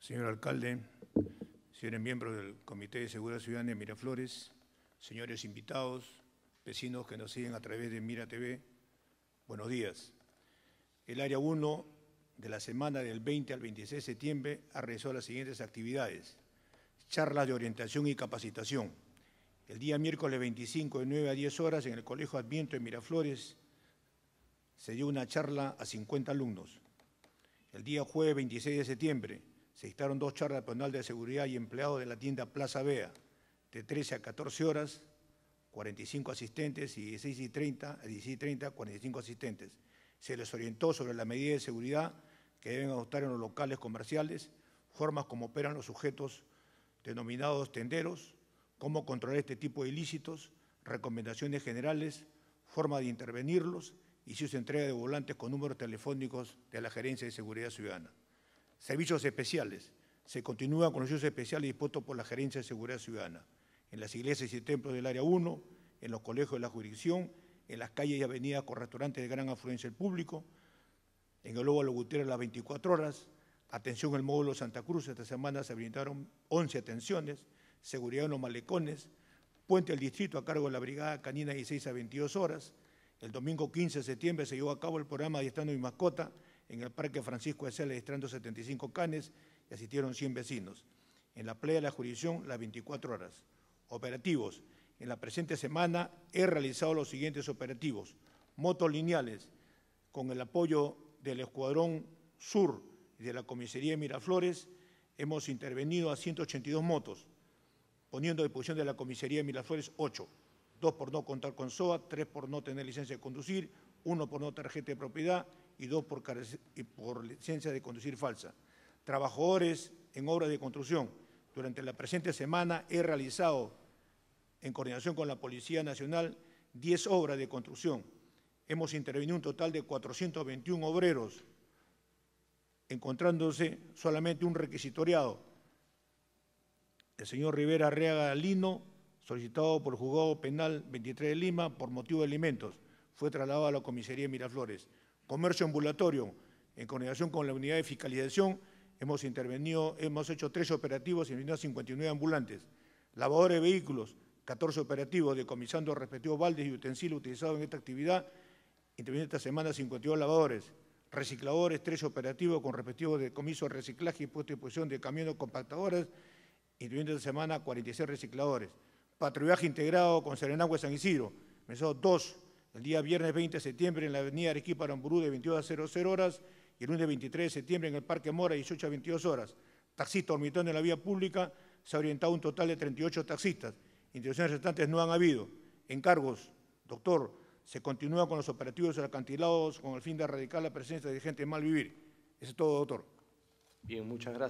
señor alcalde, señores miembros del Comité de Seguridad Ciudadana de Miraflores, señores invitados, vecinos que nos siguen a través de Mira TV, buenos días. El área 1 de la semana del 20 al 26 de septiembre ha las siguientes actividades. Charlas de orientación y capacitación. El día miércoles 25 de 9 a 10 horas en el Colegio Adviento de Miraflores se dio una charla a 50 alumnos. El día jueves 26 de septiembre se instaron dos charlas personal de seguridad y empleados de la tienda Plaza Bea, de 13 a 14 horas, 45 asistentes y 16 y 30, a 16 y 30, 45 asistentes. Se les orientó sobre la medida de seguridad que deben adoptar en los locales comerciales, formas como operan los sujetos denominados tenderos, cómo controlar este tipo de ilícitos, recomendaciones generales, forma de intervenirlos y si se entrega de volantes con números telefónicos de la Gerencia de Seguridad Ciudadana. Servicios especiales. Se continúa con los servicios especiales dispuestos por la Gerencia de Seguridad Ciudadana, en las iglesias y templos del Área 1, en los colegios de la jurisdicción, en las calles y avenidas con restaurantes de gran afluencia del público, en el Lobo Gutiérrez las 24 horas, atención el módulo Santa Cruz, esta semana se habilitaron 11 atenciones, seguridad en los malecones, puente del distrito a cargo de la brigada canina 16 a 22 horas, el domingo 15 de septiembre se llevó a cabo el programa de Estando mi mascota, en el Parque Francisco de Sales, 75 canes y asistieron 100 vecinos. En la playa de la jurisdicción, las 24 horas. Operativos. En la presente semana he realizado los siguientes operativos. Motos lineales, con el apoyo del Escuadrón Sur y de la Comisaría de Miraflores, hemos intervenido a 182 motos, poniendo a disposición de la Comisaría de Miraflores 8. Dos por no contar con SOA, tres por no tener licencia de conducir, uno por no tarjeta de propiedad y dos por, licencia de conducir falsa. Trabajadores en obras de construcción. Durante la presente semana he realizado, en coordinación con la Policía Nacional, 10 obras de construcción. Hemos intervenido un total de 421 obreros, encontrándose solamente un requisitoriado, el señor Rivera Arriaga Lino, solicitado por el juzgado penal 23 de Lima por motivo de alimentos. Fue trasladado a la comisaría de Miraflores comercio ambulatorio, en coordinación con la unidad de fiscalización, hemos intervenido, hemos hecho tres operativos y 59 ambulantes, lavadores de vehículos, 14 operativos decomisando respectivos baldes y utensilios utilizados en esta actividad, intervino esta semana 52 lavadores, recicladores, tres operativos con respectivos decomisos de reciclaje y puesta en posición de camiones compactadores, intervino esta semana 46 recicladores, patrullaje integrado con Serenagua y San Isidro, dos el día viernes 20 de septiembre en la avenida Arequipa Aramburú de 22 a 00 horas y el lunes 23 de septiembre en el Parque Mora 18 a 22 horas. Taxistas dormitando en la vía pública, se ha orientado un total de 38 taxistas. Intervenciones restantes no han habido. Encargos, doctor, se continúa con los operativos acantilados con el fin de erradicar la presencia de gente mal vivir. Eso es todo, doctor. Bien, muchas gracias.